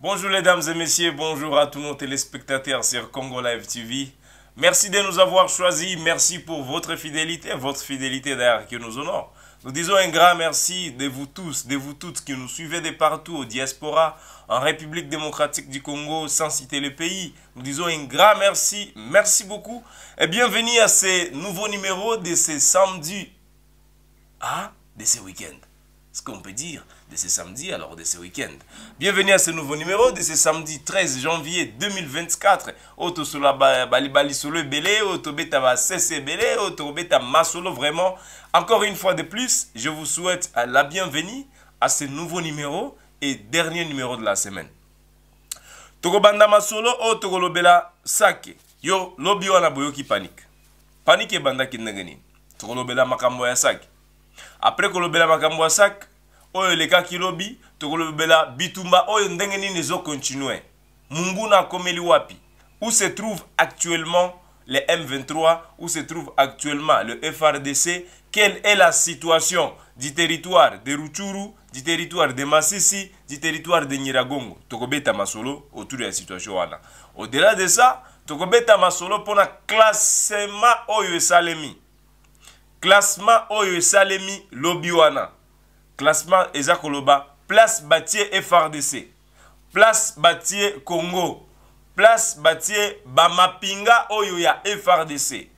Bonjour les dames et messieurs, bonjour à tous nos téléspectateurs sur Congo Live TV. Merci de nous avoir choisis, merci pour votre fidélité, votre fidélité d'ailleurs qui nous honore. Nous disons un grand merci de vous tous, de vous toutes qui nous suivez de partout au diaspora, en République démocratique du Congo, sans citer le pays. Nous disons un grand merci, merci beaucoup. Et bienvenue à ce nouveau numéro de ce samedi, ah, de ce week-end. Ce qu'on peut dire de ce samedi, alors de ce week-end. Bienvenue à ce nouveau numéro de ce samedi 13 janvier 2024. Auto Bali Bali Belé, Masolo, vraiment. Encore une fois de plus, je vous souhaite la bienvenue à ce nouveau numéro et dernier numéro de la semaine Banda masolo Togo tokolobela sake yo lobi wana boyoki panique. panike Banda Kindeni. Togo tokolobela makambo ya sake Après kolobela makambo ya sake leka Lobby. lobi tokolobela bitumba oyo ndenge nini Mungu munguna komeli wapi où se trouve actuellement les M23 où se trouve actuellement le FRDC, quelle est la situation du territoire de Ruchuru, du territoire de Masisi, du territoire de Nyiragongo. Tokobeta Masolo autour de la situation. Au-delà de ça, Tokobeta Masolo pour le classement Oyo Salemi. Classement Oyo Salemi Lobiwana. Classement Ezakoloba. Place Batier FRDC. Place Batier Congo. place batie bamapinga oyo ya frdc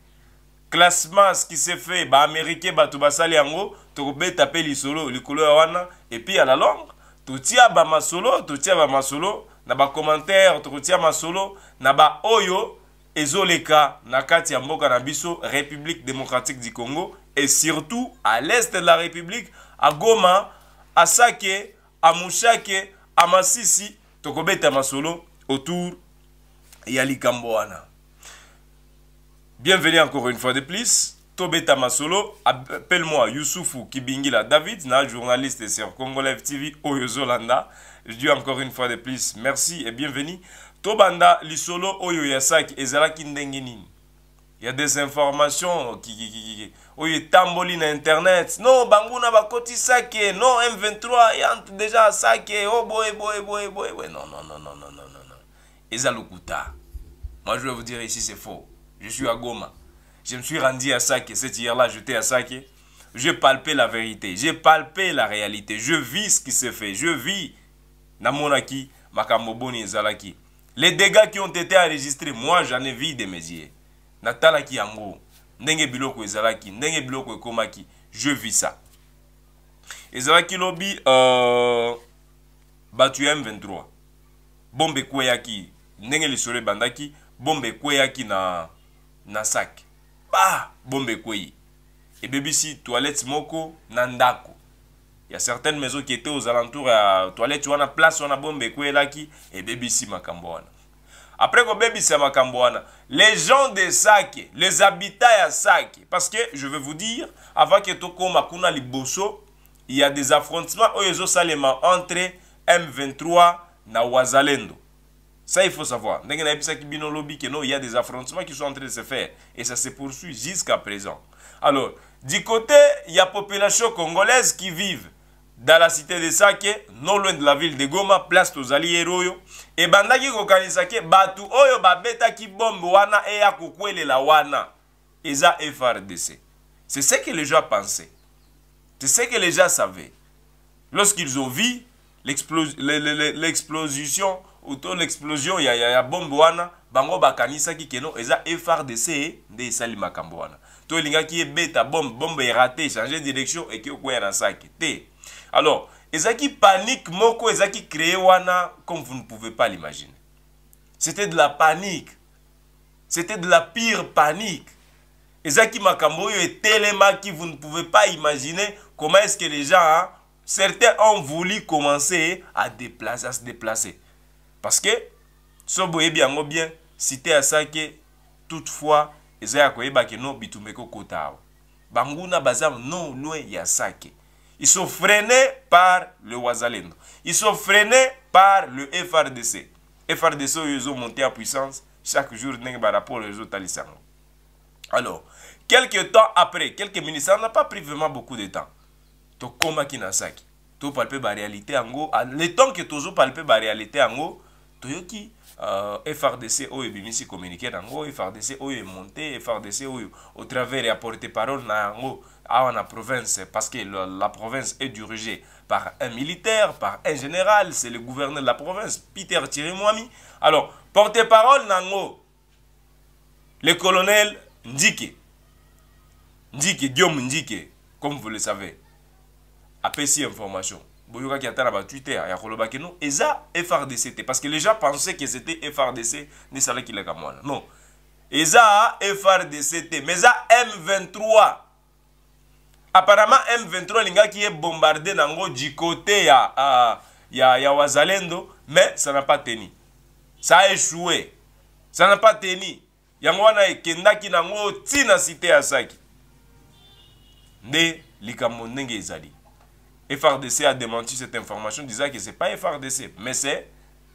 classement ce qui se fait baamérikain bato basali yango tokobeta mpe lisolo likolo ya wana epuis à la longue totia bamasolo totia bamasolo na bacommentaire tokotia masolo na baoyo ezoleka na kati ya mboka na biso république démocratique du congo et surtout à l'est de la république à goma à sake à mushake à masisi tokobeta masolo autour ya likambo wana bienvenue encore une fois de plus tobeta masolo appelle moi yusufu kibingila david na journaliste sur congo live tv oyo ezolanda je dis encore une fois de plus merci et bienvenue tobanda lisolo oyo ya saki ezalaki ndenge nini ya desinformation kikikikiki oyo etamboli na internet no banguna bakoti sake no m23 ya deja sake o oh, boye boye boye boye non non non non non non et Moi, je vais vous dire ici, c'est faux. Je suis à Goma. Je me suis rendu à Sake. Cette hier-là, j'étais à Sake. Je palpé la vérité. J'ai palpé la réalité. Je vis ce qui se fait. Je vis. Namonaki, Makamoboni, Zalaki. Les dégâts qui ont été enregistrés, moi, j'en ai vu de mes yeux. Natalaki Yango. Ndenge Biloko Zalaki. Ndenge Biloko Komaki. Je vis ça. ezalaki lobi euh, batu m23 bombe ekweyaki ndenge lisolo ebandaki bombe ekweyaki na, na sak ba bombe ekweyi ebebisi toilette moko na ndako ya certaines maison ki ete aux alentours ya toilette wana place wana bombe ekweyelaki ebebisi makambo wana après kobebisa makambo wana les gens de sake les habitats ya sake parce que je vais vous dire avant ke tokóma kuna liboso ya des affrontements oyo ezosalema entre m23 na wazalendo Ça, il faut savoir. Il y a des affrontements qui sont en train de se faire. Et ça se poursuit jusqu'à présent. Alors, du côté, il y a population congolaise qui vivent dans la cité de Sake, non loin de la ville de Goma, place et Eroyo. Et bandaki kokanisake, batu oyo babeta qui bombe wana et ya la wana. ça FRDC. C'est ce que les gens pensaient. C'est ce que les gens savaient. Lorsqu'ils ont vu l'explosion to l'explosion ya, ya, ya bombe wana bango bakanisaki keno eza frdc nde esali makambo wana to elingaki ebeta bombe bombe erate changer direction eki okwea na sake te alors ezalaki panique moko ezalaki créé wana comme vous ne pouvez pas l'imaginer c'était de la panique c'était de la pire panique ezalaki makambo oyo etelemaki vous ne pouvez pas imaginer comment est ce que les gens hein, certains ont voulu commencer à déplacer à se déplacer parce que so boyebi yango bien cité asaki toutefois eza ya koyeba ke no bitumba ekokota awa banguna baza non loin ya sake ils sont freinés par le wazalendo ils sont freinés par le frdc frdc oyo ezomonte en puissance chaque jour ndenge barapport ezotalisa yango alors quelque temps après quelques minutes ça n'a pas pris vraiment beaucoup de temps tokomaki na sake topalpe baréalité yango ah, le temps ke tozopalpe baréalité yango toyoki euh, frdc oyo ebimisi communiqué na frdc oyo emonte frdc oyo au travers ya porte parole na yango awa province parce que la, province est dirigée par un militaire par un général c'est le gouverneur de la province peter thierry mwami alors porte parole na le colonel ndike ndike diome ndike comme vous le savez PC information boyokaki ata na batwi te ya kolobaki non eza frdc te parce que les gens pensaient que c'était frdc nde esalaki laka mwana non eza frdc te mais eza m23 apparemment m23 alingaki ye bombarde nango du côté ya, uh, ya, ya wazalendo mais ça n'a pas teni ça a échoué ça n'a pas teni yango wana ekendaki nango ntina site ya saki nde likambo ndenge ezali FRDC a démenti cette information disant que ce n'est pas FRDC, mais c'est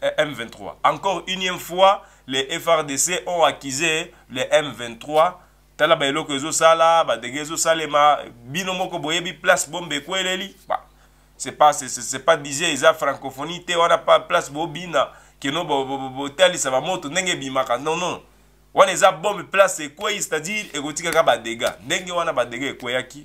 euh, M23. Encore une fois, les FRDC ont accusé les M23. tala baeloko ezosala badege ezosalema bino moko boyebi place bombe ekweleli c'est pas dije eza francophonie te wana pa place bobina keno botalisa bamoto ndenge ebimaka nonon wana eza bombe place ekwei c'est-à-dire ekotikaka badega ndenge wana badega ekweyaki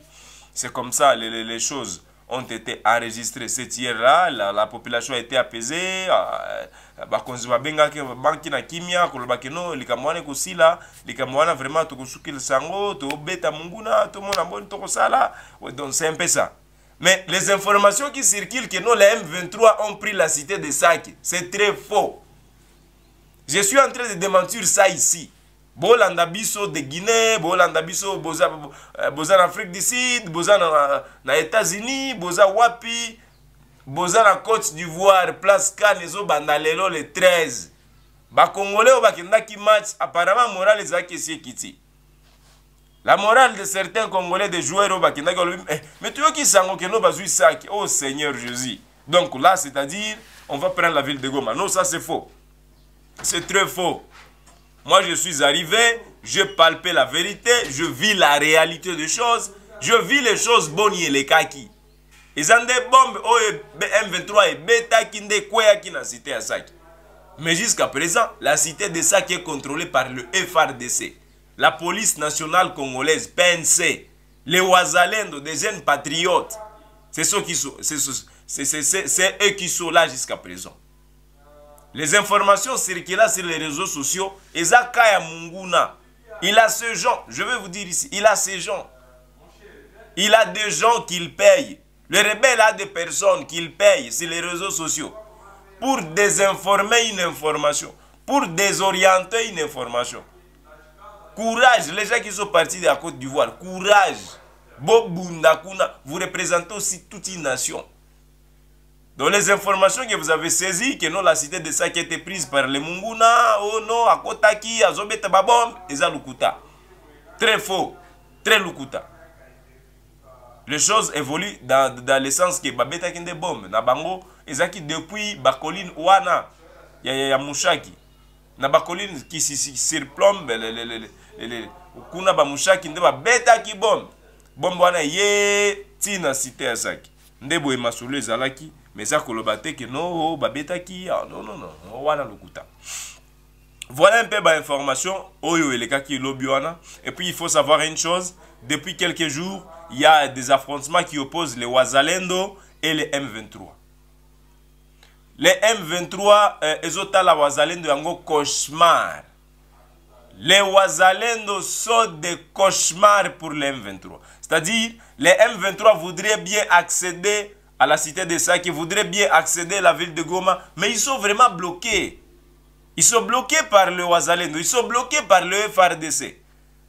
c'est comme ça les, les, les choses ont été enregistrés. cette hier-là, la, la, population a été apaisée. Euh, euh, bakonzi babengaki banki na kimia kolobaki no likambo wana ekosila likambo wana vraiment tokosukila sango tobeta bon tomona mboni tokosala donc c'est un peu ça mais les informations qui circulent que non les M23 ont pris la cité de Sake c'est très faux je suis en train de démentir ça ici bolanda biso de guinée bolanda biso boza, eh, boza na afrique du sud boza na, na états-unis boza wapi boza na côte d'ivoire place kane ezobanda lelo le 13 bakongole oyo bakendaki match apparemment morale ezalaki esi ekiti la morale de certains congolais de joueur oyo bakendaki olobi eh, mais toyoki sango kende oyo bazwi saki o oh, seigneur jésus donc là c'est à dire on va prendre la ville de goma non ça c'est faux c'est très faux Moi, je suis arrivé, je palpais la vérité, je vis la réalité des choses, je vis les choses bonnes et les kaki. eza nde bombe oyo m23 ebetaki nde ekweyaki na cité ya saki mais jusqu'à présent la cité de saki est contrôlée par le frdc la police nationale congolaise pnc les wazalendo des jeunes patriotes c'est so, eux qui sont là jusqu'à présent Les informations circulent sur les réseaux sociaux. ya Munguna, il a ces gens, je vais vous dire ici, il a ces gens. Il a des gens qu'il paye. Le rebelle a des personnes qu'il paye sur les réseaux sociaux pour désinformer une information, pour désorienter une information. Courage, les gens qui sont partis de la Côte d'Ivoire, courage. Bobunda vous représentez aussi toute une nation. Donc les informations que vous avez saisies, que non, la cité de ça qui a été prise par les Munguna, oh non, à Kotaki, à Zobeta Babom, et à Lukuta. Très faux, très Lukuta. Les choses évoluent dans, dans le sens que Babeta Kende Bom, Nabango, ezaki depuis Bakoline Ouana, ya, ya, ya Mouchaki. Na Bakoline qui si, si, surplombe, le, le, le, le, le, kuna Bamushaki, nde Babeta ki Bom. Bom wana ye, tina cité à Saki. Nde boye masolo ezalaki. mais ça koloba que non non non non voilà un peu ma information et puis il faut savoir une chose depuis quelques jours il y a des affrontements qui opposent les Wazalendo et les M23 les M23 euh, la Wazalendo yango cauchemar les Wazalendo sont des cauchemars pour les M23. C'est-à-dire, les M23 voudraient bien accéder à la cité de ça, qui voudraient bien accéder à la ville de Goma, mais ils sont vraiment bloqués. Ils sont bloqués par le Ouazaleno, ils sont bloqués par le FRDC.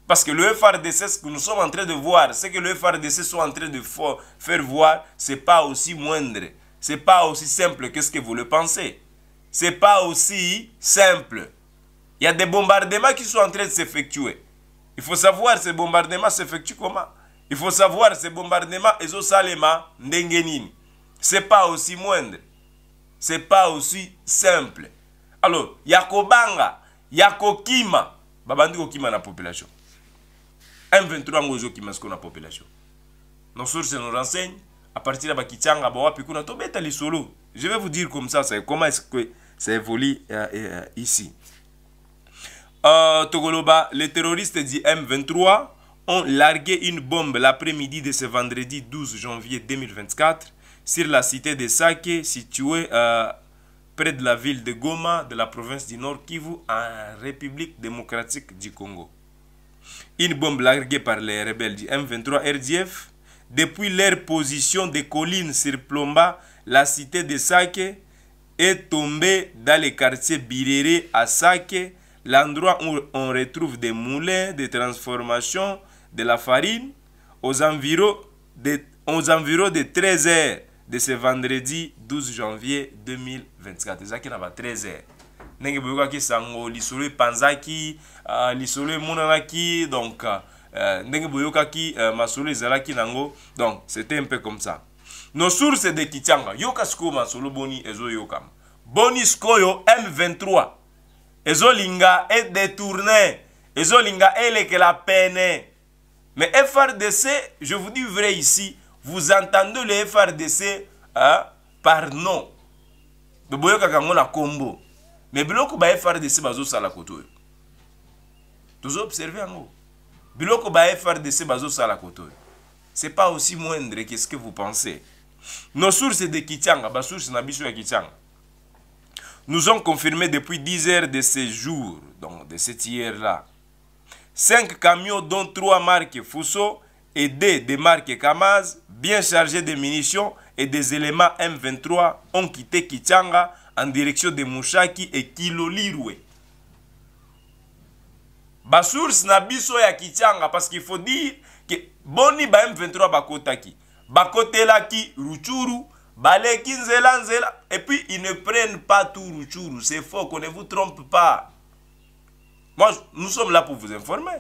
Parce que le FRDC, ce que nous sommes en train de voir, ce que le FRDC sont en train de faire voir, ce n'est pas aussi moindre. Ce n'est pas aussi simple que ce que vous le pensez. Ce n'est pas aussi simple. Il y a des bombardements qui sont en train de s'effectuer. Il faut savoir ces bombardements s'effectuent comment. Il faut savoir ces bombardements et salema ndengenini. C'est pas aussi moindre. C'est pas aussi simple. Alors, yakobanga, yakokima, babandi kokima na population. M23 ngozo kima sko na population. Nos sources nous renseignent à partir de Bakitianga, Bawapi Kuna, les solos. Je vais vous dire comme ça, c'est comment est-ce que ça évolue euh, euh, ici. Euh, Togoloba, les terroristes dit M23 ont largué une bombe l'après-midi de ce vendredi 12 janvier 2024 sur la cité de Sake, située euh, près de la ville de Goma, de la province du Nord Kivu, en République démocratique du Congo. Une bombe larguée par les rebelles du M23 RDF depuis leur position des collines Plomba, la cité de Sake est tombée dans les quartiers Birere à Sake, l'endroit où on retrouve des moulins de transformation de la farine, aux environs de, aux environs de 13 h de ce vendredi 12 janvier 2024 C'est-à-dire qui na pas 13 h heures ndenge qui sango lisolo panzaki uh, ah, monana emonanaki donc sont ah, eh, ndenge ki uh, eh, masolo nango donc c'était un peu comme ça nos sources de kitianga yoka skoma masolo boni ezoyokama boni Skoyo m23 ezolinga edétourne ezolinga e elekela pene mais frdc je vous dis vrai ici vous entendez le frdc hein, par nom boboyokaka yango na nkombo me biloko ba frdc bazosala kote oyo tozoobserve yango biloko ba frdc bazosala kote oyo c'est pas aussi moindre que ce que vous pensez nos sources de kitianga basource na biso ya kitianga nous ont confirmé depuis 10 heures de ce jour, donc de cette hier-là. Cinq camions, dont trois marques Fuso et deux des marques Kamaz, bien chargés de munitions et des éléments M23, ont quitté Kichanga en direction de Mouchaki et Kilolirwe. Basours na biso ya Kichanga, parce qu'il faut dire que boni ba m23 bakotaki bakotelaki ruchuru baleki nzela nzela et puis ils ne prennent pas tout touru c'est faux qu'on ne vous trompe pas moi nous sommes là pour vous informer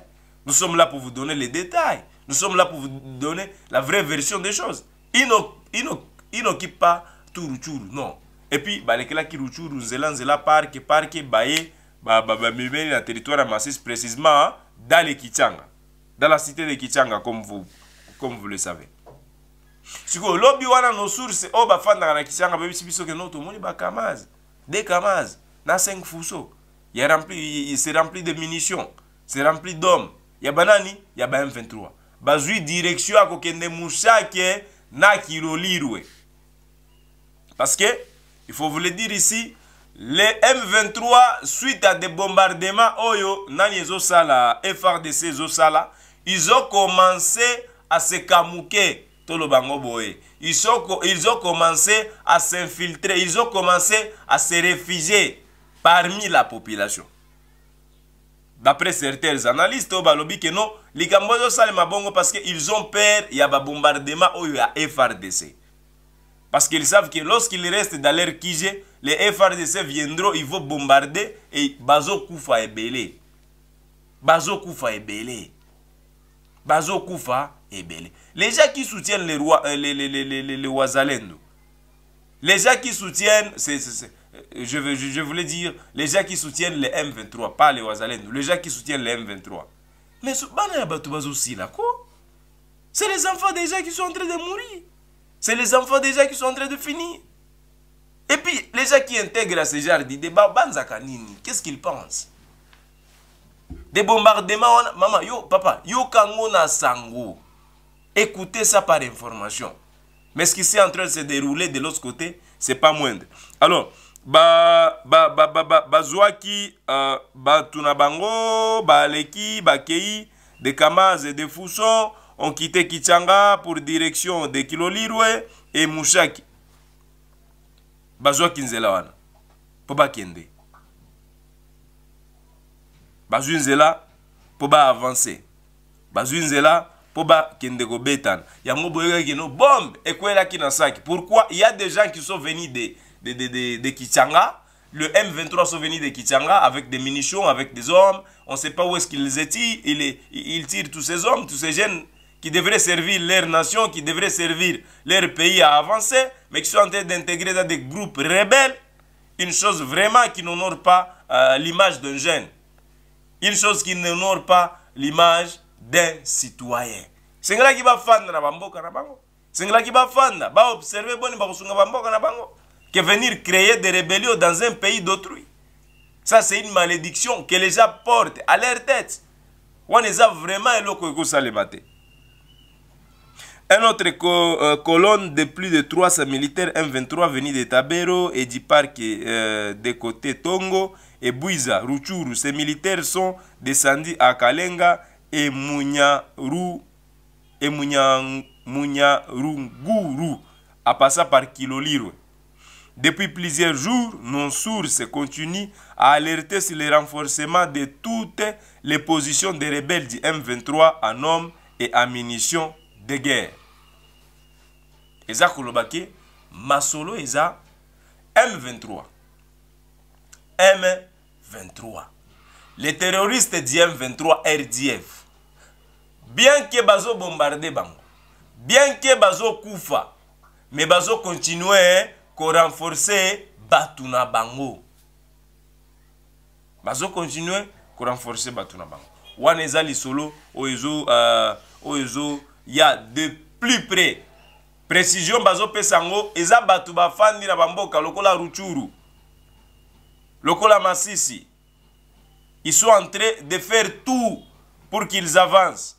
nous sommes là pour vous donner les détails nous sommes là pour vous donner la vraie version des choses ils n'occupent pas tout touru non et puis qui ruchuru nzela nzela parke parke baye bamemeli le territoire ya précisément hein, dans les kichanga dans la cité de kichanga comme vous, comme vous le savez sikoyo olobi wana nosource oyo bafandaka na kisianga bayebisi biso keno tomoni bakamaze de kamaze na 5 fuso ya rempli se rempli de munition se rempli d'homme ya banani ya ba m23 bazwi direction ya kokende mushake na kilolirwe parce que il faut vous le dire ici le m23 suite à des bombardements oyo nani ezosala frdc ezosala izokomanse asekamuke Ils ont commencé à s'infiltrer, ils ont commencé à se réfugier parmi la population. D'après certains analystes, au balobi que non, les Cambodgiens sont les parce qu'ils ont peur, il y a bombardement ou il y a FRDC. Parce qu'ils savent que lorsqu'ils restent dans leur QG, les FRDC viendront, ils vont bombarder et Bazo Koufa est belé. Bazo Koufa est belé. Bazo Koufa les gens qui soutiennent les rois euh, les les les les, gens qui soutiennent euh, je, veux, je, voulais dire les gens qui soutiennent les M23 pas les Ouazalendo, les gens qui soutiennent les M23 mais c'est les enfants des gens qui sont en train de mourir c'est les enfants des gens qui sont en train de finir et puis les gens qui intègrent à ces jardins, qu'est-ce qu'ils pensent des bombardements maman yo papa yo kango na sango Écoutez ça par information. Mais ce qui s'est en train de se dérouler de l'autre côté, c'est pas moindre. Alors, ba ba ba ba ba euh, bango baleki bakei de Kamaz et de Fousso ont quitté Kichanga pour direction de Kilolirwe et Mouchaki. Bazwaki nzela wana. Kende. bakende. Kinzela. nzela po ba avancer. Bazwi nzela pourquoi il y a des gens qui sont venus de, de, de, de, kichanga le M23 sont venus de Kichanga avec des munitions, avec des hommes. On ne sait pas où est-ce qu'ils étaient. Ils, ils tirent tous ces hommes, tous ces jeunes qui devraient servir leur nation, qui devraient servir leur pays à avancer, mais qui sont en train d'intégrer dans des groupes rebelles. Une chose vraiment qui n'honore pas euh, l'image d'un jeune. Une chose qui n'honore pas l'image des citoyens va bafanda na bamboka na bango C'est va observer boni bakosunga bamboka na bango que venir créer des rébellions dans un pays d'autrui ça c'est une malédiction que les gens portent à leur tête On les a vraiment eloko ekosalema Un autre euh, colonne de plus de 300 militaires M23 venus de Tabero et du parc euh, de côté Tongo et Buiza, Ruchuru. Ces militaires sont descendus à Kalenga E Mounia e Runguru a passé par Kilolirwe. Depuis plusieurs jours, nos sources continuent à alerter sur le renforcement de toutes les positions des rebelles du M23 en hommes et en munitions de guerre. ça Kolobake, Masolo Eza, M23. M23. Les terroristes du M23 RDF bien ke bazobombarde bango bien ke bazokufa me bazokontinue korenforce bato na bango bazokontinue korenforce bato na bango wana eza lisolo oyo ezo uh, oyo ezoya de plus près précision bazopesa yango eza bato bafandi na bamboka lokola ruchuru lokola masisi ils sont en train de faire tout pour qu'ils avancent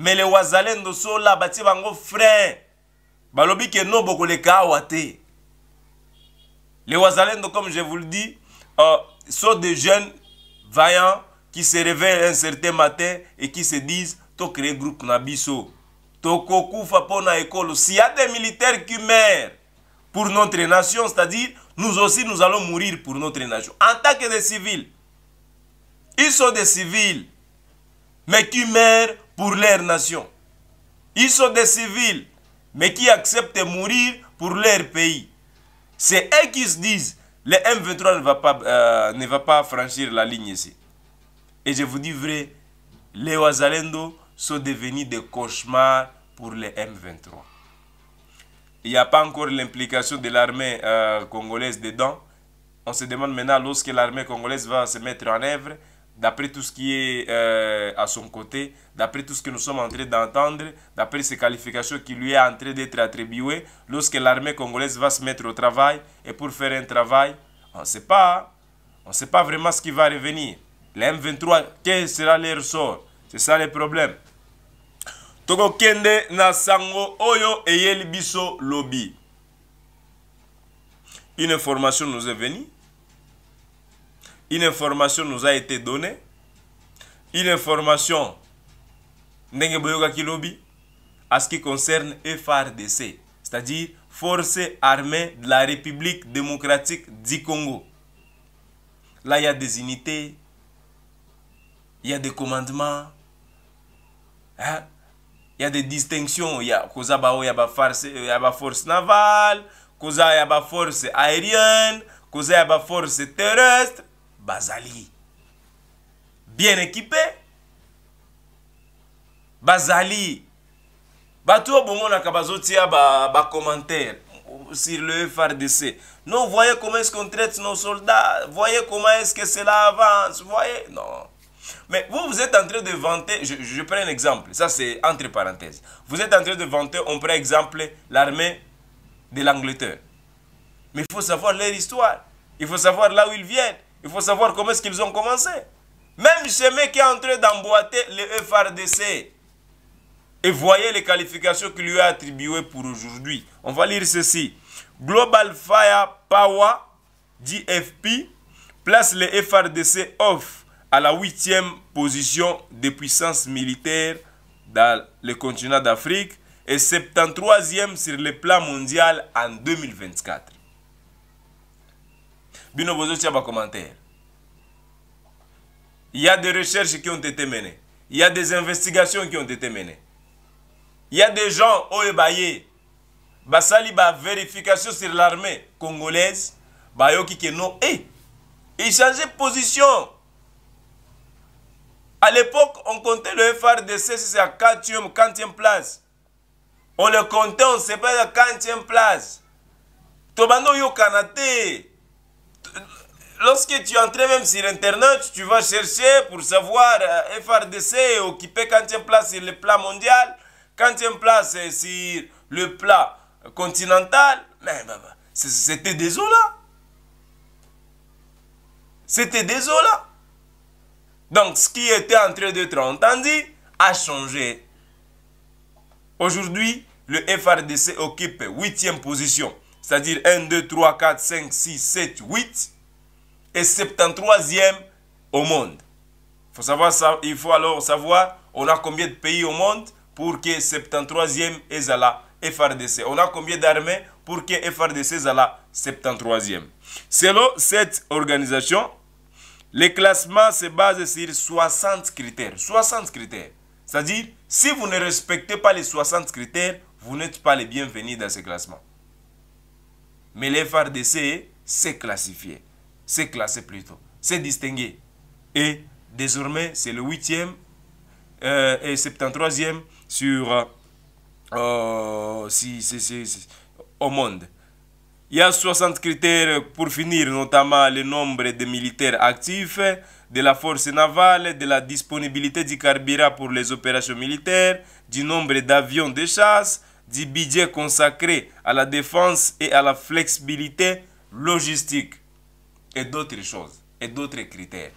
me le wazalendo so ola batie bango frein balobi ke no bokoleka awa te le wazalendo comme je vous le dis euh, sont des jeunes vaillants qui se réveillent un certain matin et qui se disent tocréer groupe na biso tokokufa mpo na ekolo s'il y a des militaires qui meurent pour notre nation c'est-à-dire nous aussi nous allons mourir pour notre nation en tant que des civils ils sont des civils mais qui meurent pour leur nation. Ils sont des civils, mais qui acceptent de mourir pour leur pays. C'est eux qui se disent, le M23 ne va, pas, euh, ne va pas franchir la ligne ici. Et je vous dis vrai, les Wazalendo sont devenus des cauchemars pour les M23. Il n'y a pas encore l'implication de l'armée euh, congolaise dedans. On se demande maintenant lorsque l'armée congolaise va se mettre en œuvre, d'après tout ce qui est euh, à son côté, d'après tout ce que nous sommes en train d'entendre, d'après ces qualifications qui lui est en train d'être attribuées, lorsque l'armée congolaise va se mettre au travail et pour faire un travail, on ne sait pas, hein. on ne sait pas vraiment ce qui va revenir. lm M23, quel sera les sort C'est ça le problème. Une information nous est venue une information nous a été donnée. Une information à ce qui concerne FRDC, c'est-à-dire Force armée de la République démocratique du Congo. Là, il y a des unités, il y a des commandements, hein, il y a des distinctions. Il y a, la force, navale, il y force aérienne, il y a force terrestre bazali bien équipé bazali Batou a ba, sur le frdc non voyez comment est-ce qu'on traite nos soldats voyez comment est-ce que cela avance voyez non mais vous, vous êtes en train de vanter, je, je prends un exemple, ça c'est entre parenthèses. Vous êtes en train de vanter, on prend exemple l'armée de l'Angleterre. Mais il faut savoir leur histoire, il faut savoir là où ils viennent, il faut savoir comment est-ce qu'ils ont commencé. Même chemin qui est en train d'emboîter le FRDC. Et voyez les qualifications qu'il lui a attribuées pour aujourd'hui. On va lire ceci. Global Fire Power, DFP place le FRDC off à la huitième position de puissance militaires dans le continent d'Afrique et 73e sur le plan mondial en 2024. bino bozotia bacommentaire il y a des recherches qui ont été menées il y a des investigations qui ont été menées il y a des gens oyo baye basali bavérification sur l'armée congolaise bayoki ke non e eh, echange position à l'époque on comptait le frdc c'est à 4e 4e place on le comptait on separe à 4e place tobanda oyokana te lorsque tu entres même sur Internet, tu vas chercher pour savoir euh, FRDC est occupé quantième place sur le plat mondial, quantième place sur le plat continental. Mais eaux là. c'était des C'était là. Donc ce qui était en train d'être entendu a changé. Aujourd'hui, le FRDC occupe 8e position, c'est-à-dire 1, 2, 3, 4, 5, 6, 7, 8 et 73e au monde. Faut savoir il faut alors savoir, on a combien de pays au monde pour que 73e est à la FRDC. On a combien d'armées pour que FRDC est à la 73e. Selon cette organisation, le classement se base sur 60 critères. 60 critères. C'est-à-dire, si vous ne respectez pas les 60 critères, vous n'êtes pas les bienvenus dans ce classement. Mais FRDC s'est classifié. C'est classé plutôt, c'est distingué. Et désormais, c'est le 8e euh, et 73e sur, euh, oh, si, au monde. Il y a 60 critères pour finir, notamment le nombre de militaires actifs, de la force navale, de la disponibilité du carburant pour les opérations militaires, du nombre d'avions de chasse, du budget consacré à la défense et à la flexibilité logistique et d'autres choses et d'autres critères.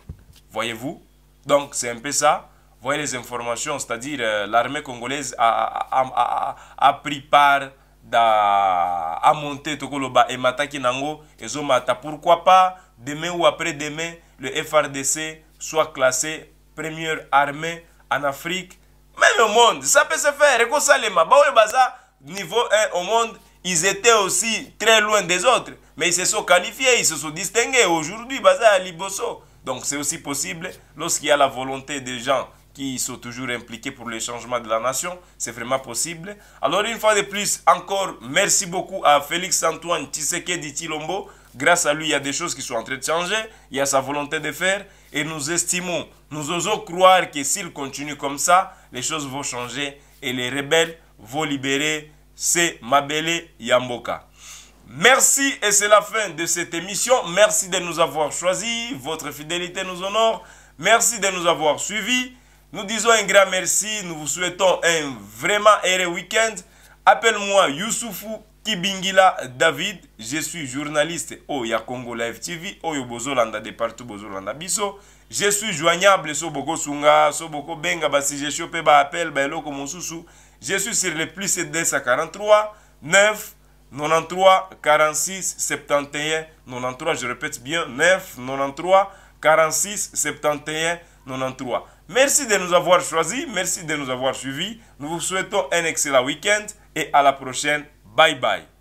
Voyez-vous Donc c'est un peu ça. Voyez les informations, c'est-à-dire euh, l'armée congolaise a, a, a, a, pris part à monter Tokoloba et Mataki Nango et Zomata. Pourquoi pas demain ou après-demain le FRDC soit classé première armée en Afrique, même au monde. Ça peut se faire. Et comme ça, les Baza, niveau 1 au monde, ils étaient aussi très loin des autres, mais ils se sont qualifiés, ils se sont distingués. Aujourd'hui, basé à Liboso. Donc c'est aussi possible lorsqu'il y a la volonté des gens qui sont toujours impliqués pour le changement de la nation. C'est vraiment possible. Alors une fois de plus, encore merci beaucoup à Félix Antoine Tiseke d'Itilombo. Grâce à lui, il y a des choses qui sont en train de changer. Il y a sa volonté de faire. Et nous estimons, nous osons croire que s'il continue comme ça, les choses vont changer et les rebelles vont libérer c'est Mabele Yamboka. Merci et c'est la fin de cette émission. Merci de nous avoir choisis. Votre fidélité nous honore. Merci de nous avoir suivis. Nous disons un grand merci. Nous vous souhaitons un vraiment heureux week-end. Appelle-moi Youssoufou Kibingila David. Je suis journaliste au Yakongo Live TV, au Bozolanda Bisso. Je suis joignable, boko Sunga, Soboko Benga, si je appelé appel, Belo je suis sur le plus 43, 9, 93, 46, 71, 93, je répète bien, 9, 93, 46, 71, 93. Merci de nous avoir choisis, merci de nous avoir suivis. Nous vous souhaitons un excellent week-end et à la prochaine. Bye bye.